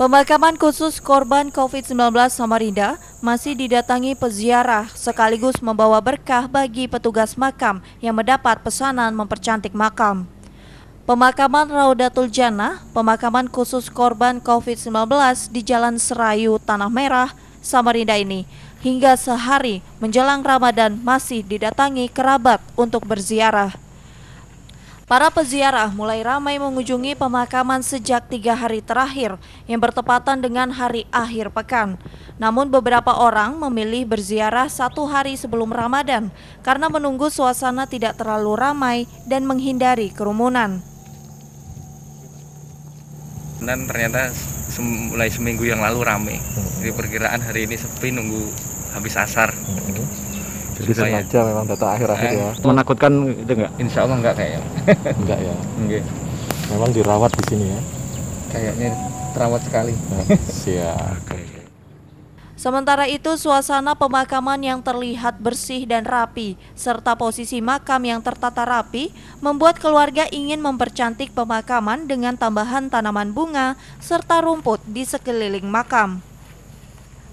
Pemakaman khusus korban COVID-19 Samarinda masih didatangi peziarah sekaligus membawa berkah bagi petugas makam yang mendapat pesanan mempercantik makam. Pemakaman Raudatul Jannah, pemakaman khusus korban COVID-19 di Jalan Serayu Tanah Merah, Samarinda ini hingga sehari menjelang Ramadan masih didatangi kerabat untuk berziarah. Para peziarah mulai ramai mengunjungi pemakaman sejak tiga hari terakhir yang bertepatan dengan hari akhir pekan. Namun beberapa orang memilih berziarah satu hari sebelum Ramadan karena menunggu suasana tidak terlalu ramai dan menghindari kerumunan. Dan ternyata sem mulai seminggu yang lalu ramai. Hmm. Jadi perkiraan hari ini sepi nunggu habis asar. Hmm disengaja ya. memang data akhir-akhir eh. ya menakutkan itu enggak insya Allah enggak kayaknya enggak ya enggak memang dirawat di sini ya kayaknya terawat sekali ya, siap Sementara itu, suasana pemakaman yang terlihat bersih dan rapi, serta posisi makam yang tertata rapi, membuat keluarga ingin mempercantik pemakaman dengan tambahan tanaman bunga serta rumput di sekeliling makam.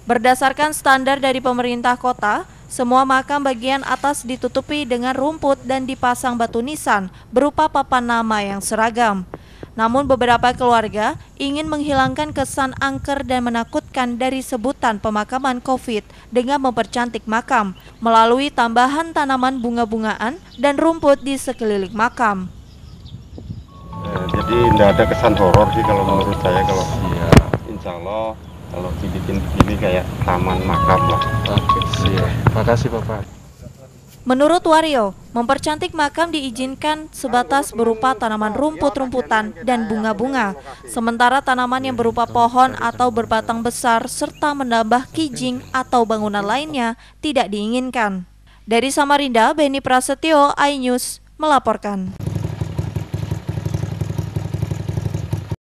Berdasarkan standar dari pemerintah kota, semua makam bagian atas ditutupi dengan rumput dan dipasang batu nisan berupa papan nama yang seragam. Namun beberapa keluarga ingin menghilangkan kesan angker dan menakutkan dari sebutan pemakaman COVID dengan mempercantik makam melalui tambahan tanaman bunga-bungaan dan rumput di sekeliling makam. Eh, jadi tidak ada kesan horor sih kalau menurut saya kalau ya, Insya Allah kalau dibikin begini kayak taman makam lah oke siap makasih bapak Menurut Wario, mempercantik makam diizinkan sebatas berupa tanaman rumput-rumputan dan bunga-bunga, sementara tanaman yang berupa pohon atau berbatang besar serta menambah kijing atau bangunan lainnya tidak diinginkan. Dari Samarinda, Beni Prasetyo, iNews, melaporkan.